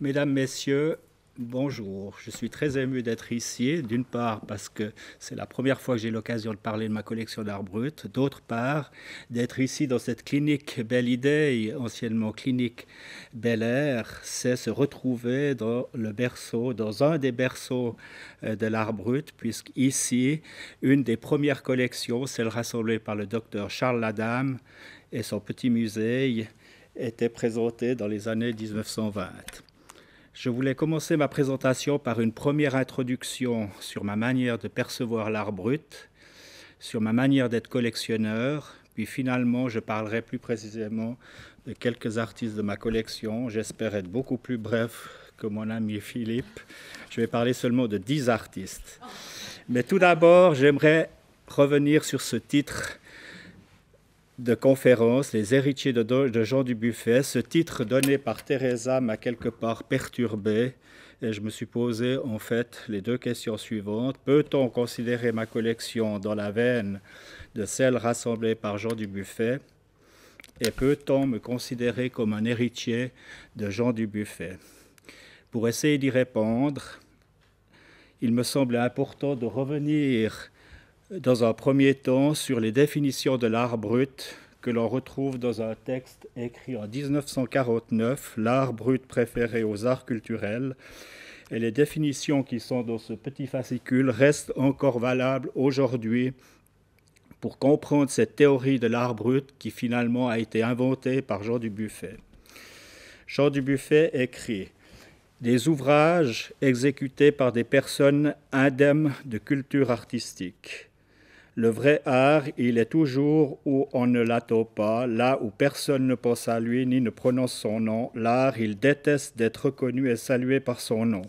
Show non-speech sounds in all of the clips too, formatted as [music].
Mesdames, Messieurs, bonjour. Je suis très ému d'être ici, d'une part parce que c'est la première fois que j'ai l'occasion de parler de ma collection d'art brut, d'autre part d'être ici dans cette clinique Belle Idée, anciennement clinique Bel Air, c'est se retrouver dans le berceau, dans un des berceaux euh, de l'art brut, puisqu'ici, une des premières collections, celle rassemblée par le docteur Charles Ladame et son petit musée, était présentée dans les années 1920. Je voulais commencer ma présentation par une première introduction sur ma manière de percevoir l'art brut, sur ma manière d'être collectionneur, puis finalement je parlerai plus précisément de quelques artistes de ma collection. J'espère être beaucoup plus bref que mon ami Philippe. Je vais parler seulement de dix artistes. Mais tout d'abord, j'aimerais revenir sur ce titre de conférence Les héritiers de, Jean Jean Buffet. Ce titre donné par Teresa m'a quelque part perturbé et je me suis posé en fait les deux questions suivantes. Peut-on considérer ma collection dans la veine de celle rassemblée par Jean du Buffet, et peut-on me considérer comme un héritier de Jean du Buffet Pour essayer d'y répondre, il me semble important de revenir dans un premier temps sur les définitions de l'art brut que l'on retrouve dans un texte écrit en 1949, L'art brut préféré aux arts culturels. Et les définitions qui sont dans ce petit fascicule restent encore valables aujourd'hui pour comprendre cette théorie de l'art brut qui finalement a été inventée par Jean Dubuffet. Jean Dubuffet écrit des ouvrages exécutés par des personnes indemnes de culture artistique le vrai art, il est toujours où on ne l'attend pas, là où personne ne pense à lui ni ne prononce son nom. L'art, il déteste d'être reconnu et salué par son nom.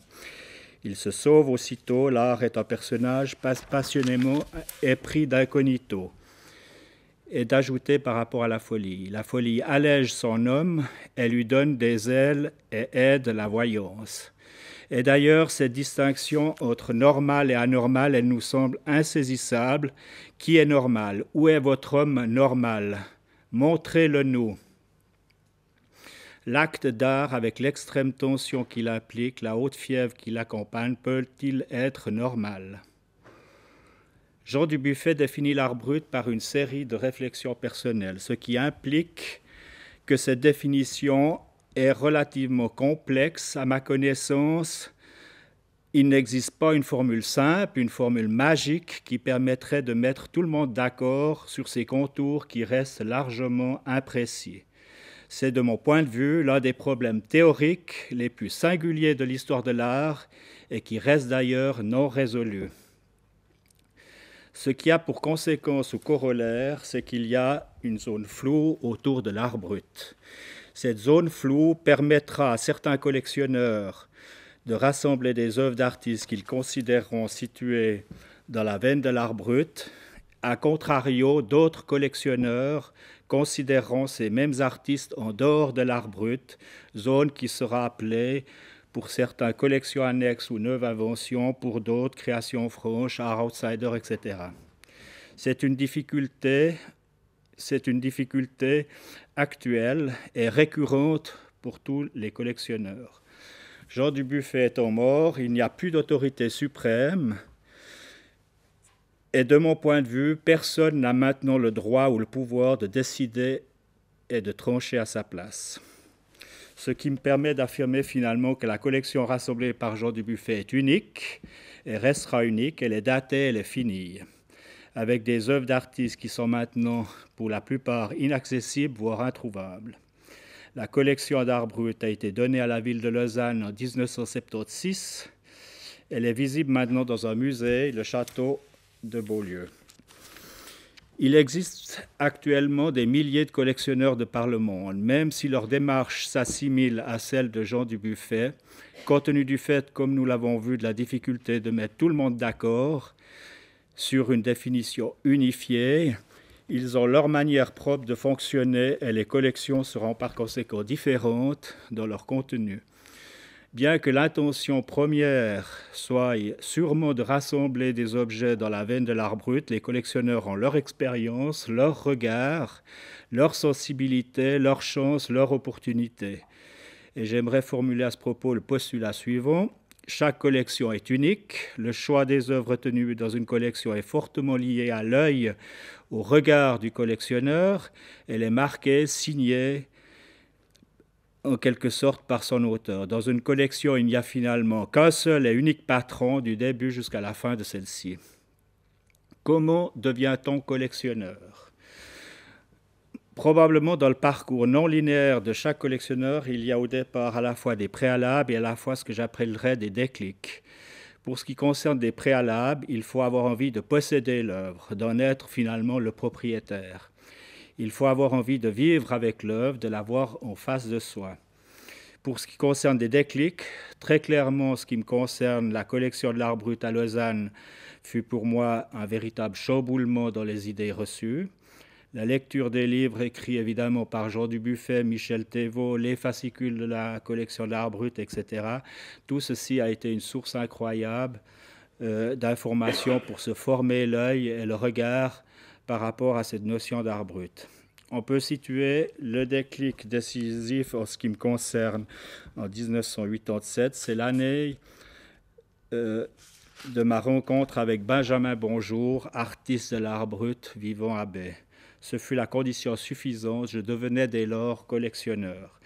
Il se sauve aussitôt, l'art est un personnage passionnément épris d'incognito. Et d'ajouter par rapport à la folie. La folie allège son homme elle lui donne des ailes et aide la voyance. Et d'ailleurs, cette distinction entre normal et anormal, elle nous semble insaisissable. Qui est normal Où est votre homme normal Montrez-le-nous. L'acte d'art, avec l'extrême tension qu'il implique, la haute fièvre qui l'accompagne, peut-il être normal Jean Dubuffet définit l'art brut par une série de réflexions personnelles, ce qui implique que cette définition est relativement complexe. À ma connaissance, il n'existe pas une formule simple, une formule magique qui permettrait de mettre tout le monde d'accord sur ces contours qui restent largement imprécis. C'est de mon point de vue l'un des problèmes théoriques les plus singuliers de l'histoire de l'art et qui reste d'ailleurs non résolu. Ce qui a pour conséquence ou corollaire, c'est qu'il y a une zone floue autour de l'art brut. Cette zone floue permettra à certains collectionneurs de rassembler des œuvres d'artistes qu'ils considéreront situées dans la veine de l'art brut. A contrario, d'autres collectionneurs considéreront ces mêmes artistes en dehors de l'art brut, zone qui sera appelée pour certains collections annexes ou neuves inventions, pour d'autres créations franches, art outsider, etc. C'est une difficulté c'est une difficulté actuelle et récurrente pour tous les collectionneurs. Jean Dubuffet étant mort, il n'y a plus d'autorité suprême. Et de mon point de vue, personne n'a maintenant le droit ou le pouvoir de décider et de trancher à sa place. Ce qui me permet d'affirmer finalement que la collection rassemblée par Jean Dubuffet est unique et restera unique, elle est datée, elle est finie avec des œuvres d'artistes qui sont maintenant pour la plupart inaccessibles, voire introuvables. La collection d'art brut a été donnée à la ville de Lausanne en 1976. Elle est visible maintenant dans un musée, le château de Beaulieu. Il existe actuellement des milliers de collectionneurs de par le monde, même si leur démarche s'assimile à celle de Jean Dubuffet, compte tenu du fait, comme nous l'avons vu, de la difficulté de mettre tout le monde d'accord, sur une définition unifiée. Ils ont leur manière propre de fonctionner et les collections seront par conséquent différentes dans leur contenu. Bien que l'intention première soit sûrement de rassembler des objets dans la veine de l'art brut, les collectionneurs ont leur expérience, leur regard, leur sensibilité, leur chance, leur opportunité. Et j'aimerais formuler à ce propos le postulat suivant. Chaque collection est unique. Le choix des œuvres tenues dans une collection est fortement lié à l'œil, au regard du collectionneur. Elle est marquée, signée, en quelque sorte par son auteur. Dans une collection, il n'y a finalement qu'un seul et unique patron du début jusqu'à la fin de celle-ci. Comment devient-on collectionneur Probablement dans le parcours non linéaire de chaque collectionneur, il y a au départ à la fois des préalables et à la fois ce que j'appellerais des déclics. Pour ce qui concerne des préalables, il faut avoir envie de posséder l'œuvre, d'en être finalement le propriétaire. Il faut avoir envie de vivre avec l'œuvre, de l'avoir en face de soi. Pour ce qui concerne des déclics, très clairement, ce qui me concerne, la collection de l'art brut à Lausanne fut pour moi un véritable chamboulement dans les idées reçues. La lecture des livres écrits évidemment par Jean Dubuffet, Michel Thévaux, les fascicules de la collection d'art brut, etc. Tout ceci a été une source incroyable euh, d'informations pour se former l'œil et le regard par rapport à cette notion d'art brut on peut situer le déclic décisif en ce qui me concerne en 1987. C'est l'année euh, de ma rencontre avec Benjamin Bonjour, artiste de l'art brut vivant à Baie. Ce fut la condition suffisante, je devenais dès lors collectionneur.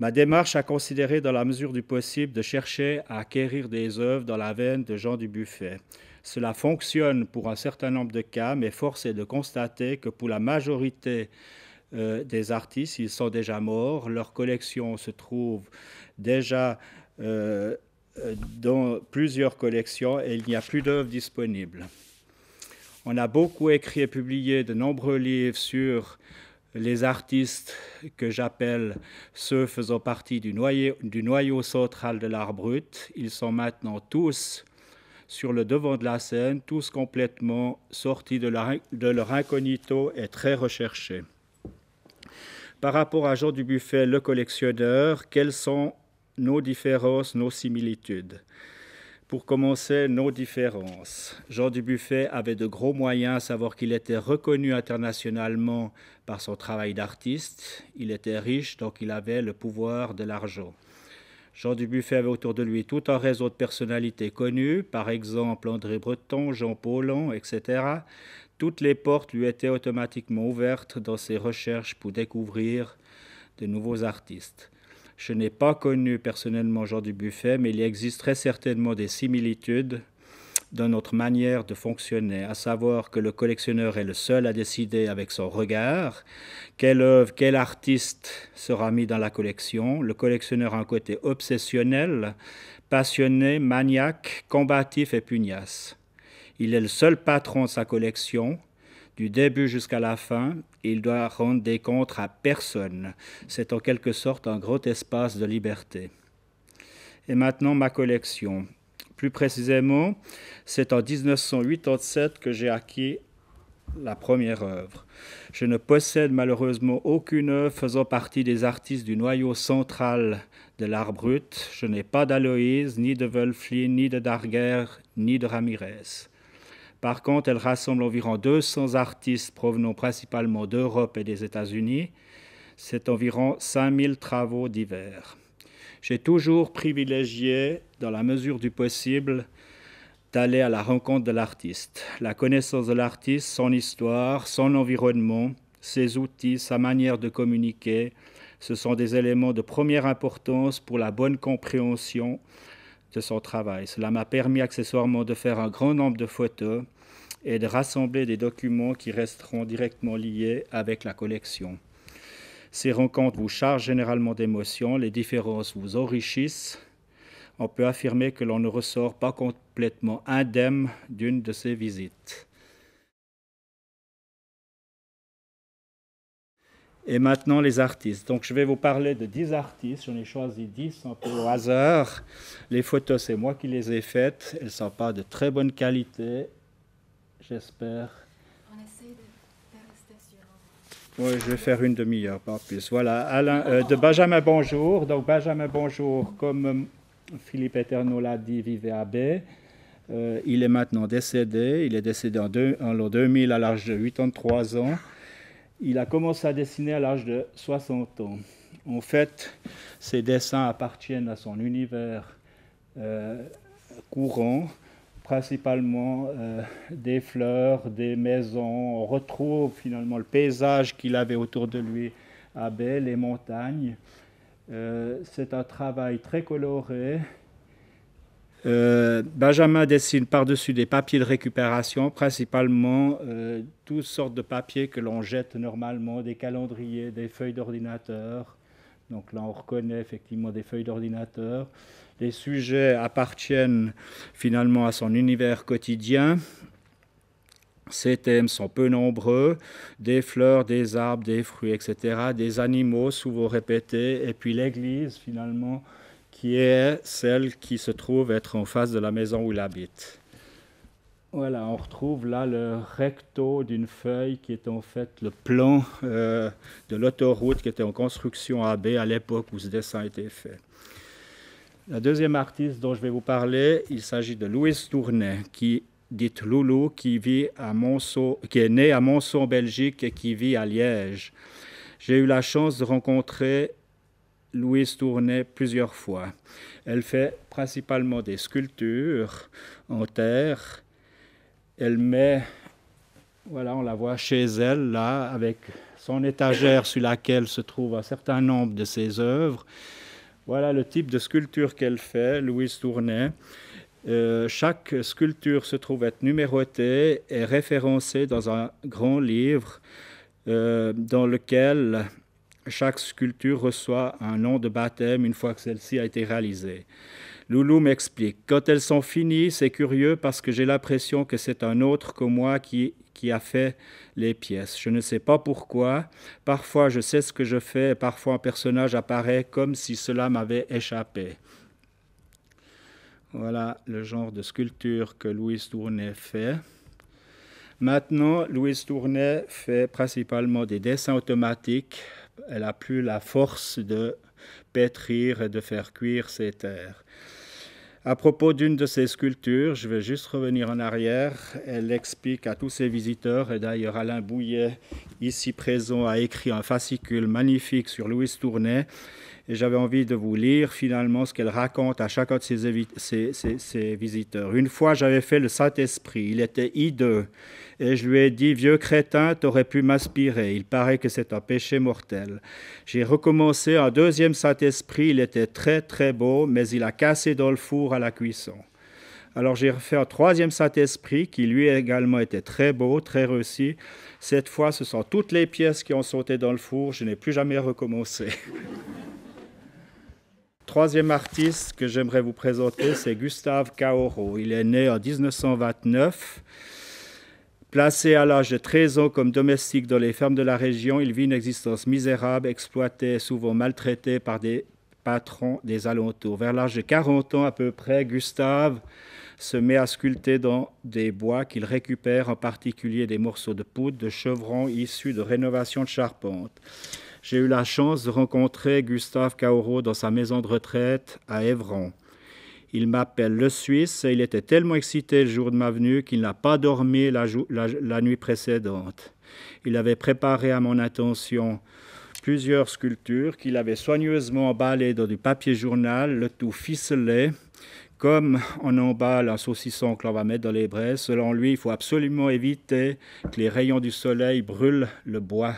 Ma démarche a considéré, dans la mesure du possible, de chercher à acquérir des œuvres dans la veine de Jean Dubuffet. Cela fonctionne pour un certain nombre de cas, mais force est de constater que pour la majorité euh, des artistes, ils sont déjà morts, leur collection se trouve déjà euh, euh, dans plusieurs collections et il n'y a plus d'œuvres disponibles. On a beaucoup écrit et publié de nombreux livres sur les artistes que j'appelle ceux faisant partie du noyau, central de l'art brut. Ils sont maintenant tous sur le devant de la scène, tous complètement sortis de leur, de leur incognito et très recherchés. Par rapport à Jean Dubuffet, le collectionneur, quelles sont nos différences, nos similitudes pour commencer, nos différences. Jean Dubuffet avait de gros moyens, à savoir qu'il était reconnu internationalement par son travail d'artiste. Il était riche, donc il avait le pouvoir de l'argent. Jean Dubuffet avait autour de lui tout un réseau de personnalités connues, par exemple André Breton, Jean Paulhan, etc. Toutes les portes lui étaient automatiquement ouvertes dans ses recherches pour découvrir de nouveaux artistes. Je n'ai pas connu personnellement Jean Dubuffet, mais il existe très certainement des similitudes dans notre manière de fonctionner, à savoir que le collectionneur est le seul à décider avec son regard quelle œuvre, quel artiste sera mis dans la collection. Le collectionneur a un côté obsessionnel, passionné, maniaque, combatif et pugnace. Il est le seul patron de sa collection du début jusqu'à la fin, il doit rendre des comptes à personne. C'est en quelque sorte un grand espace de liberté. Et maintenant, ma collection. Plus précisément, c'est en 1987 que j'ai acquis la première œuvre. Je ne possède malheureusement aucune œuvre faisant partie des artistes du noyau central de l'art brut. Je n'ai pas d'Aloïse, ni de Wölflin, ni de Darger, ni de Ramirez. Par contre, elle rassemble environ 200 artistes provenant principalement d'Europe et des États-Unis. C'est environ 5000 travaux divers. J'ai toujours privilégié, dans la mesure du possible, d'aller à la rencontre de l'artiste. La connaissance de l'artiste, son histoire, son environnement, ses outils, sa manière de communiquer, ce sont des éléments de première importance pour la bonne compréhension de son travail. Cela m'a permis accessoirement de faire un grand nombre de photos et de rassembler des documents qui resteront directement liés avec la collection. Ces rencontres vous chargent généralement d'émotions, les différences vous enrichissent. On peut affirmer que l'on ne ressort pas complètement indemne d'une de ces visites. Et maintenant, les artistes. Donc, je vais vous parler de 10 artistes. J'en ai choisi 10 un peu au hasard. Les photos, c'est moi qui les ai faites. Elles ne sont pas de très bonne qualité j'espère. On essaie de rester sur. Oui, je vais faire une demi-heure, pas plus. Voilà, Alain, euh, de Benjamin Bonjour. Donc, Benjamin Bonjour, comme euh, Philippe Eterno l'a dit, vivait à Baie. Euh, il est maintenant décédé. Il est décédé en, deux, en l'an 2000 à l'âge de 83 ans. Il a commencé à dessiner à l'âge de 60 ans. En fait, ses dessins appartiennent à son univers courant principalement euh, des fleurs, des maisons. On retrouve finalement le paysage qu'il avait autour de lui à Belle, les montagnes. Euh, c'est un travail très coloré. Euh, Benjamin dessine par-dessus des papiers de récupération, principalement toutes sortes de papiers que l'on jette normalement, des calendriers, des feuilles d'ordinateur, donc là, on reconnaît effectivement des feuilles d'ordinateur. Les sujets appartiennent finalement à son univers quotidien. Ces thèmes sont peu nombreux, des fleurs, des arbres, des fruits, etc., des animaux souvent répétés, et puis l'Église finalement, qui est celle qui se trouve être en face de la maison où il habite. Voilà, on retrouve là le recto d'une feuille qui est en fait le plan euh, de l'autoroute qui était en construction à B à l'époque où ce dessin a été fait. La deuxième artiste dont je vais vous parler, il s'agit de Louise Tournet, qui dit Loulou, qui, vit à Monceau, qui est née à Monceau en Belgique et qui vit à Liège. J'ai eu la chance de rencontrer Louise Tournet plusieurs fois. Elle fait principalement des sculptures en terre elle met, voilà, on la voit chez elle, là, avec son étagère sur laquelle se trouvent un certain nombre de ses œuvres. Voilà le type de sculpture qu'elle fait, Louise Tournay. Euh, chaque sculpture se trouve être numérotée et référencée dans un grand livre euh, dans lequel chaque sculpture reçoit un nom de baptême une fois que celle-ci a été réalisée. Loulou m'explique. Quand elles sont finies, c'est curieux parce que j'ai l'impression que c'est un autre que moi qui, qui a fait les pièces. Je ne sais pas pourquoi. Parfois, je sais ce que je fais et parfois un personnage apparaît comme si cela m'avait échappé. Voilà le genre de sculpture que Louise Tournet fait. Maintenant, Louise Tournet fait principalement des dessins automatiques. Elle n'a plus la force de pétrir et de faire cuire ses terres. À propos d'une de ces sculptures, je vais juste revenir en arrière. Elle explique à tous ses visiteurs, et d'ailleurs Alain Bouillet, ici présent, a écrit un fascicule magnifique sur Louise Tournay et j'avais envie de vous lire finalement ce qu'elle raconte à chacun de ses, ses, visiteurs. Une fois, j'avais fait le Saint-Esprit. Il était hideux. Et je lui ai dit, vieux crétin, tu aurais pu m'aspirer. Il paraît que c'est un péché mortel. J'ai recommencé un deuxième Saint-Esprit. Il était très, très beau, mais il a cassé dans le four à la cuisson. Alors j'ai refait un troisième Saint-Esprit qui lui également était très beau, très réussi. Cette fois, ce sont toutes les pièces qui ont sauté dans le four. Je n'ai plus jamais recommencé. [laughs] Troisième artiste que j'aimerais vous présenter, c'est Gustave Caoro. Il est né en 1929. Placé à l'âge de 13 ans comme domestique dans les fermes de la région, il vit une existence misérable, exploité, souvent maltraité par des patrons des alentours. Vers l'âge de 40 ans à peu près, Gustave se met à sculpter dans des bois qu'il récupère, en particulier des morceaux de poudre de chevrons issus de rénovations de charpente. J'ai eu la chance de rencontrer Gustave Cahorot dans sa maison de retraite à Évron. Il m'appelle le Suisse et il était tellement excité le jour de ma venue qu'il n'a pas dormi la, la nuit précédente. Il avait préparé à mon attention plusieurs sculptures qu'il avait soigneusement emballées dans du papier journal, le tout ficelé, comme on emballe un saucisson que l'on va mettre dans les braises. Selon lui, il faut absolument éviter que les rayons du soleil brûlent le bois.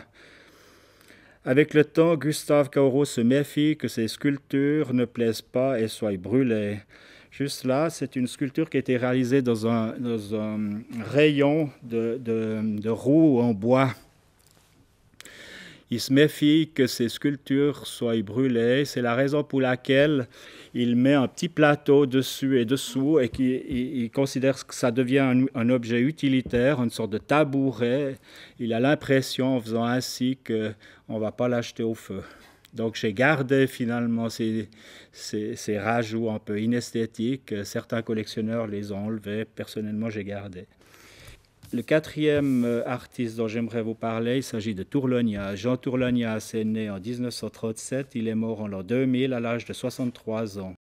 Avec le temps, Gustave Cauro se méfie que ses sculptures ne plaisent pas et soient brûlées. Juste là, c'est une sculpture qui a été réalisée dans un, rayon de, roues de roue en bois. Il se méfie que ces sculptures soient brûlées. C'est la raison pour laquelle il met un petit plateau dessus et dessous et qu'il considère que ça devient un, objet utilitaire, une sorte de tabouret. Il a l'impression, en faisant ainsi, qu'on ne va pas l'acheter au feu. Donc j'ai gardé finalement ces, ces, rajouts un peu inesthétiques. Certains collectionneurs les ont enlevés. Personnellement, j'ai gardé. Le quatrième euh, artiste dont j'aimerais vous parler, il s'agit de Tourlonia. Jean Tourlonia s'est né en 1937, il est mort en l'an 2000 à l'âge de 63 ans.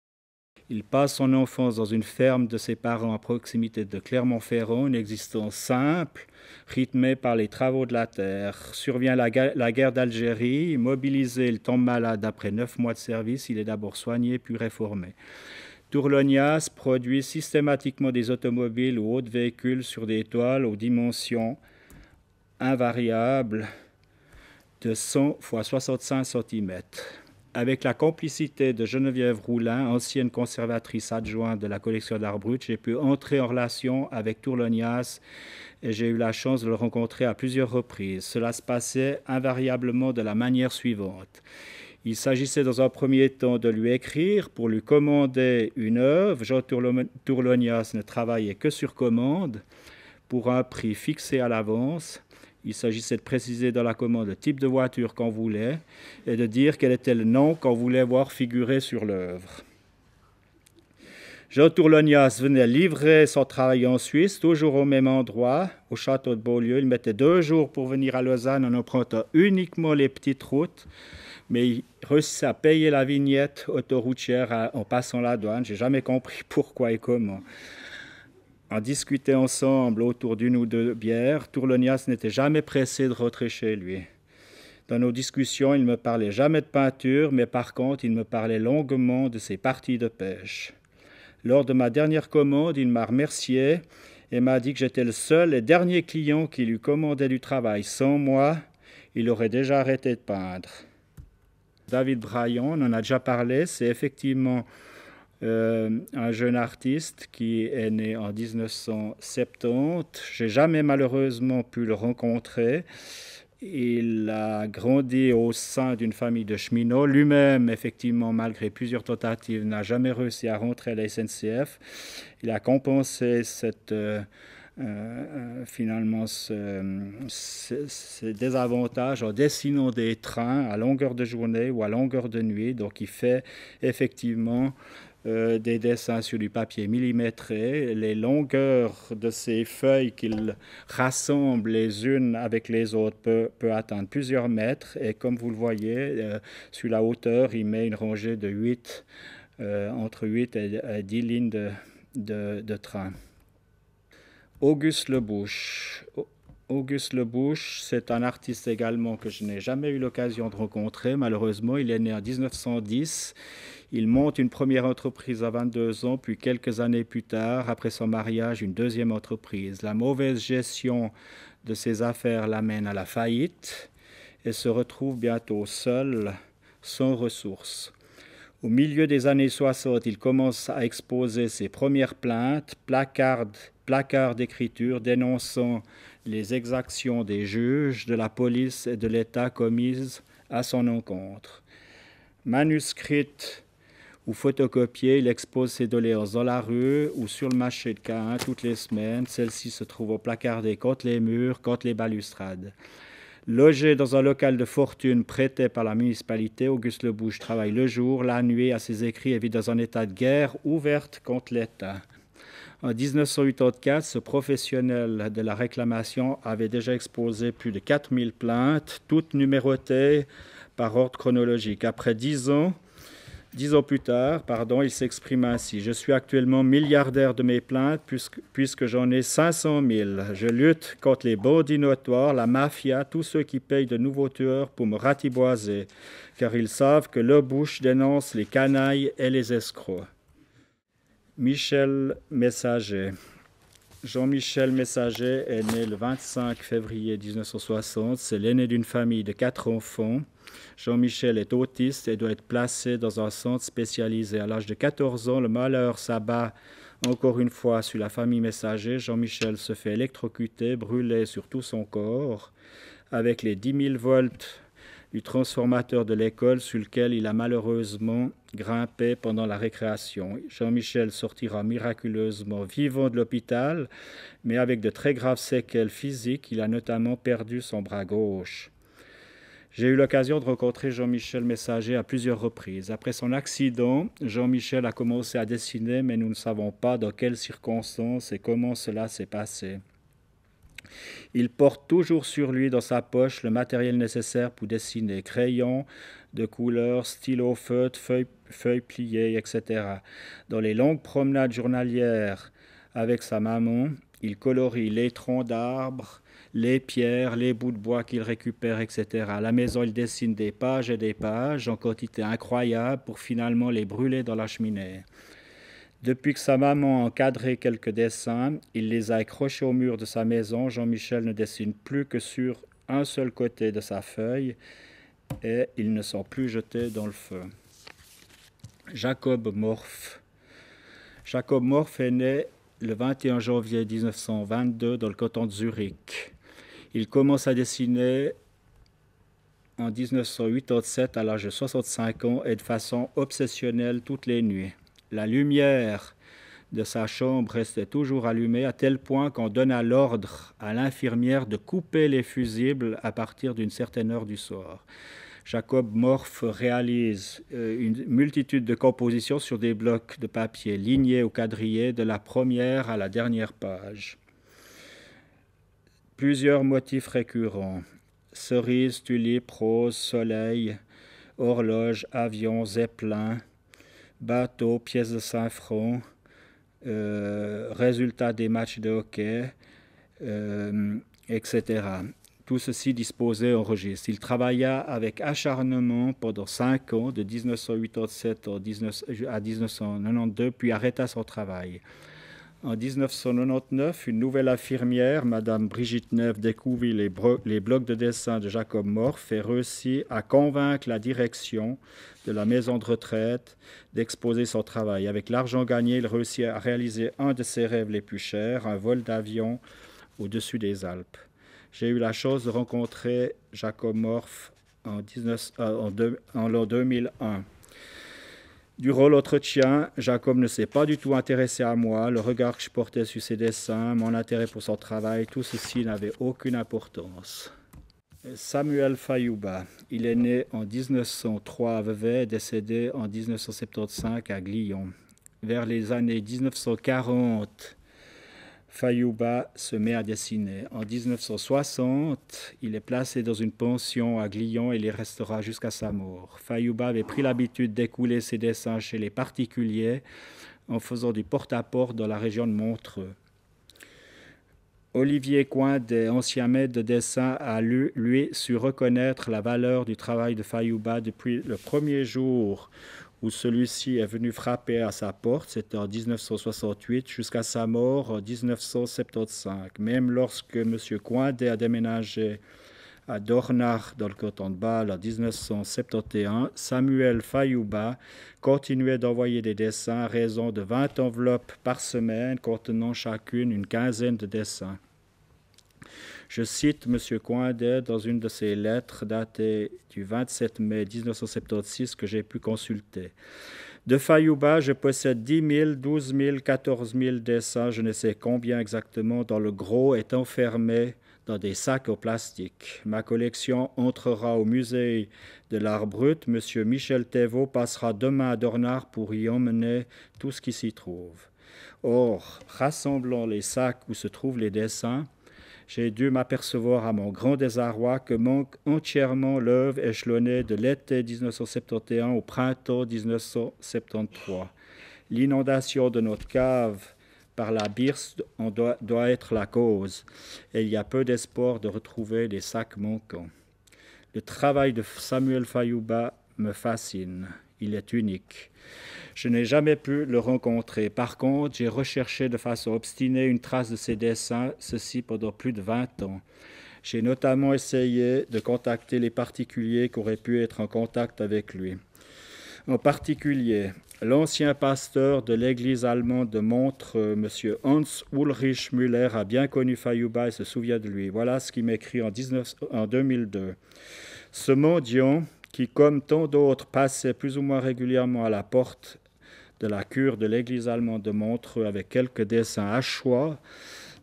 Il passe son enfance dans une ferme de ses parents à proximité de Clermont-Ferrand, une existence simple, rythmée par les travaux de la terre. Survient la, guerre d'Algérie, mobilisé, il tombe malade après neuf mois de service, il est d'abord soigné puis réformé. Tourlognas produit systématiquement des automobiles ou autres véhicules sur des toiles aux dimensions invariables de 100 x 65 cm. Avec la complicité de Geneviève Roulin, ancienne conservatrice adjointe de la collection d'art brut, j'ai pu entrer en relation avec Tourlognas et j'ai eu la chance de le rencontrer à plusieurs reprises. Cela se passait invariablement de la manière suivante. Il s'agissait dans un premier temps de lui écrire pour lui commander une œuvre. Jean Tourlognas ne travaillait que sur commande pour un prix fixé à l'avance. Il s'agissait de préciser dans la commande le type de voiture qu'on voulait et de dire quel était le nom qu'on voulait voir figurer sur l'œuvre. Jean Tourlonias venait livrer son travail en Suisse, toujours au même endroit, au château de Beaulieu. Il mettait deux jours pour venir à Lausanne en empruntant uniquement les petites routes mais il réussit à payer la vignette autoroutière en passant la douane. J'ai jamais compris [laughs] pourquoi et comment. En discutant ensemble autour d'une ou deux bières. Tourlonias n'était jamais pressé de rentrer chez lui. Dans nos discussions, il ne me parlait jamais de peinture, mais par contre, il me parlait longuement de ses parties de pêche. Lors de ma dernière commande, il m'a remercié et m'a dit que j'étais le seul et dernier client qui lui commandait du travail. Sans moi, il aurait déjà arrêté de peindre. David Bryan, on en a déjà parlé, c'est effectivement euh, un jeune artiste qui est né en 1970. J'ai jamais malheureusement pu le rencontrer. Il a grandi au sein d'une famille de cheminots. Lui-même, effectivement, malgré plusieurs tentatives, n'a jamais réussi à rentrer à la SNCF. Il a compensé cette... Euh, euh, euh, finalement ce, désavantages désavantage en dessinant des trains à longueur de journée ou à longueur de nuit. Donc il fait effectivement euh, des dessins sur du papier millimétré, les longueurs de ces feuilles qu'il rassemble les unes avec les autres peut, atteindre plusieurs mètres. Et comme vous le voyez, sur la hauteur, il met une rangée de 8, entre 8 et, 10 lignes de, trains. de Auguste Lebouche. Auguste Lebouche, c'est un artiste également que je n'ai jamais eu l'occasion de rencontrer. Malheureusement, il est né en 1910. Il monte une première entreprise à 22 ans, puis quelques années plus tard, après son mariage, une deuxième entreprise. La mauvaise gestion de ses affaires l'amène à la faillite et se retrouve bientôt seul, sans ressources. Au milieu des années 60, il commence à exposer ses premières plaintes, placardes, placard d'écriture dénonçant les exactions des juges, de la police et de l'État commises à son encontre. Manuscrite ou photocopiée, il expose ses doléances dans la rue ou sur le marché de Caen toutes les semaines. celles ci se trouvent au contre les murs, contre les balustrades. Logé dans un local de fortune prêté par la municipalité, Auguste Lebouche travaille le jour, la nuit à ses écrits et vit dans un état de guerre ouverte contre l'État. En 1984, ce professionnel de la réclamation avait déjà exposé plus de 4000 plaintes, toutes numérotées par ordre chronologique. Après 10 ans, Dix ans plus tard, pardon, il s'exprime ainsi. Je suis actuellement milliardaire de mes plaintes puisque, j'en ai 500 000. Je lutte contre les bandits notoires, la mafia, tous ceux qui payent de nouveaux tueurs pour me ratiboiser, car ils savent que leur bouche dénonce les canailles et les escrocs. Michel Messager. Jean-Michel Messager est né le 25 février 1960. C'est l'aîné d'une famille de quatre enfants. Jean-Michel est autiste et doit être placé dans un centre spécialisé. À l'âge de 14 ans, le malheur s'abat encore une fois sur la famille Messager. Jean-Michel se fait électrocuter, brûler sur tout son corps. Avec les 10 000 volts du transformateur de l'école sur lequel il a malheureusement grimpé pendant la récréation. Jean-Michel sortira miraculeusement vivant de l'hôpital, mais avec de très graves séquelles physiques. Il a notamment perdu son bras gauche. J'ai eu l'occasion de rencontrer Jean-Michel Messager à plusieurs reprises. Après son accident, Jean-Michel a commencé à dessiner, mais nous ne savons pas dans quelles circonstances et comment cela s'est passé. Il porte toujours sur lui dans sa poche le matériel nécessaire pour dessiner crayons de couleur, stylos, feutres, feuilles, pliées, etc. Dans les longues promenades journalières avec sa maman, il colorie les troncs d'arbres, les pierres, les bouts de bois qu'il récupère, etc. À la maison, il dessine des pages et des pages en quantité incroyable pour finalement les brûler dans la cheminée. Depuis que sa maman a encadré quelques dessins, il les a accrochés au mur de sa maison. Jean-Michel ne dessine plus que sur un seul côté de sa feuille et ils ne sont plus jetés dans le feu. Jacob Morf Jacob Morf est né le 21 janvier 1922 dans le canton de Zurich. Il commence à dessiner en 1987 à l'âge de 65 ans et de façon obsessionnelle toutes les nuits. La lumière de sa chambre restait toujours allumée à tel point qu'on donna l'ordre à l'infirmière de couper les fusibles à partir d'une certaine heure du soir. Jacob Morph réalise euh, une multitude de compositions sur des blocs de papier lignés ou quadrillés de la première à la dernière page. Plusieurs motifs récurrents cerises, tulipes, roses, soleil, horloge, avion, zeppelin, bateaux, pièces de saint francs, euh, résultats des matchs de hockey, euh, etc. Tout ceci disposé en registre. Il travailla avec acharnement pendant 5 ans, de 1987 à 1992, puis arrêta son travail. En 1999, une nouvelle infirmière, Madame Brigitte Neuf, découvrit les, blocs de dessin de Jacob Morf et réussit à convaincre la direction de la maison de retraite d'exposer son travail. Avec l'argent gagné, il réussit à réaliser un de ses rêves les plus chers, un vol d'avion au-dessus des Alpes. J'ai eu la chance de rencontrer Jacob Morf en, euh, en l'an 2001. Durant l'entretien, Jacob ne s'est pas du tout intéressé à moi, le regard que je portais sur ses dessins, mon intérêt pour son travail, tout ceci n'avait aucune importance. Samuel Fayouba, il est né en 1903 à Vevey, décédé en 1975 à Glion. Vers les années 1940, Fayouba se met à dessiner. En 1960, il est placé dans une pension à Glion et il y restera jusqu'à sa mort. Fayouba avait pris l'habitude d'écouler ses dessins chez les particuliers en faisant du porte-à-porte dans la région de Montreux. Olivier des ancien maître de dessin, a lui, lui, su reconnaître la valeur du travail de Fayouba depuis le premier jour où celui-ci est venu frapper à sa porte, c'était en 1968, jusqu'à sa mort en 1975. Même lorsque M. Coindé a déménagé à Dornach, dans le canton de Bâle, en 1971, Samuel Fayouba continuait d'envoyer des dessins à raison de 20 enveloppes par semaine contenant chacune une quinzaine de dessins. Je cite M. Coindet dans une de ses lettres datées du 27 mai 1976 que j'ai pu consulter. De Fayouba, je possède 10 000, 12 000, 14 000 dessins, je ne sais combien exactement, Dans le gros est enfermé dans des sacs en plastique. Ma collection entrera au musée de l'art brut. Monsieur Michel Thévaux passera demain à Dornard pour y emmener tout ce qui s'y trouve. Or, rassemblant les sacs où se trouvent les dessins, j'ai dû m'apercevoir à mon grand désarroi que manque entièrement l'œuvre échelonnée de l'été 1971 au printemps 1973. L'inondation de notre cave par la birse doit, doit, être la cause, et il y a peu d'espoir de retrouver les sacs manquants. Le travail de Samuel Fayouba me fascine il est unique. Je n'ai jamais pu le rencontrer. Par contre, j'ai recherché de façon obstinée une trace de ses dessins, ceci pendant plus de 20 ans. J'ai notamment essayé de contacter les particuliers qui auraient pu être en contact avec lui. En particulier, l'ancien pasteur de l'église allemande de Montreux, M. Hans Ulrich Müller, a bien connu Fayouba et se souvient de lui. Voilà ce qu'il m'écrit en, 19, en 2002. Ce mendiant qui, comme tant d'autres, passait plus ou moins régulièrement à la porte de la cure de l'église allemande de Montreux avec quelques dessins à choix,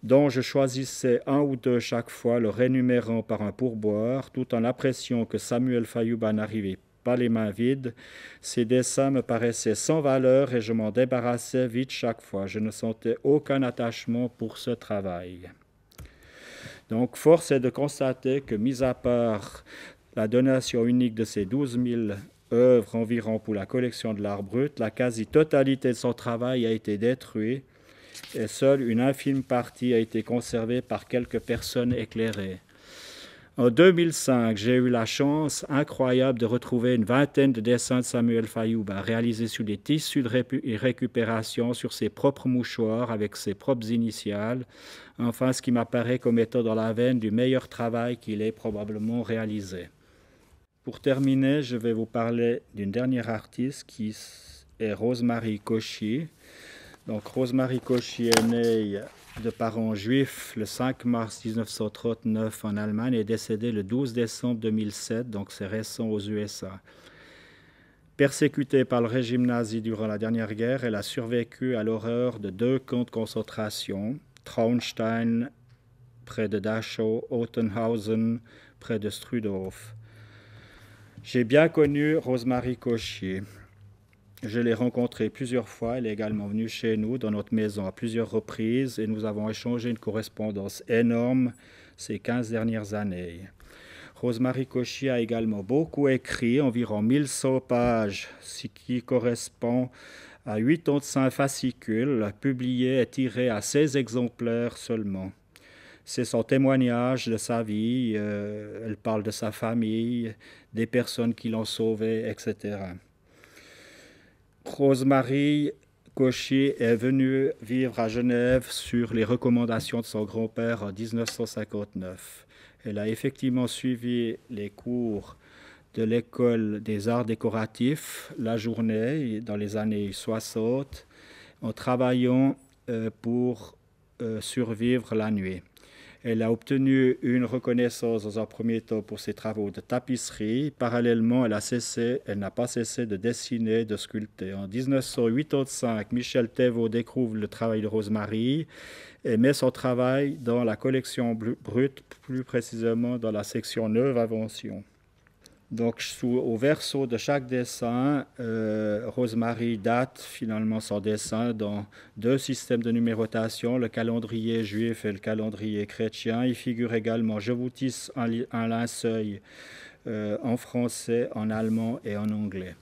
dont je choisissais un ou deux chaque fois, le rémunérant par un pourboire, tout en appréciant que Samuel Fayouba n'arrivait pas les mains vides. Ces dessins me paraissaient sans valeur et je m'en débarrassais vite chaque fois. Je ne sentais aucun attachement pour ce travail. Donc, force est de constater que, mis à part la donation unique de ses 12 000 œuvres environ pour la collection de l'art brut, la quasi-totalité de son travail a été détruite et seule une infime partie a été conservée par quelques personnes éclairées. En 2005, j'ai eu la chance incroyable de retrouver une vingtaine de dessins de Samuel Fayouba réalisés sur des tissus de récupération, sur ses propres mouchoirs, avec ses propres initiales. Enfin, ce qui m'apparaît comme étant dans la veine du meilleur travail qu'il ait probablement réalisé. Pour terminer, je vais vous parler d'une dernière artiste qui est Rosemary Cauchy. Donc Rosemary Cauchy est née de parents juifs le 5 mars 1939 en Allemagne et est décédée le 12 décembre 2007, donc c'est récent aux USA. Persécutée par le régime nazi durant la dernière guerre, elle a survécu à l'horreur de deux camps de concentration, Traunstein près de Dachau, Ottenhausen près de Strudhof. J'ai bien connu Rosemarie Cochier. Je l'ai rencontrée plusieurs fois. Elle est également venue chez nous, dans notre maison, à plusieurs reprises, et nous avons échangé une correspondance énorme ces 15 dernières années. Rosemary Cochier a également beaucoup écrit, environ 1100 pages, ce qui correspond à 85 fascicules, publiés et tirés à 16 exemplaires seulement c'est son témoignage de sa vie. Euh, elle parle de sa famille, des personnes qui l'ont sauvée, etc. Rosemary Cochier est venue vivre à Genève sur les recommandations de son grand-père en 1959. Elle a effectivement suivi les cours de l'école des arts décoratifs la journée dans les années 60 en travaillant euh, pour euh, survivre la nuit. Elle a obtenu une reconnaissance dans un premier temps pour ses travaux de tapisserie. Parallèlement, elle a cessé, elle n'a pas cessé de dessiner, de sculpter. En 1985, Michel Thévaux découvre le travail de Rosemary et met son travail dans la collection brute, plus précisément dans la section Neuve Invention. Donc, au verso de chaque dessin, euh, Rosemary date finalement son dessin dans deux systèmes de numérotation, le calendrier juif et le calendrier chrétien. Il figure également Je vous tisse un, linceuil euh, en français, en allemand et en anglais.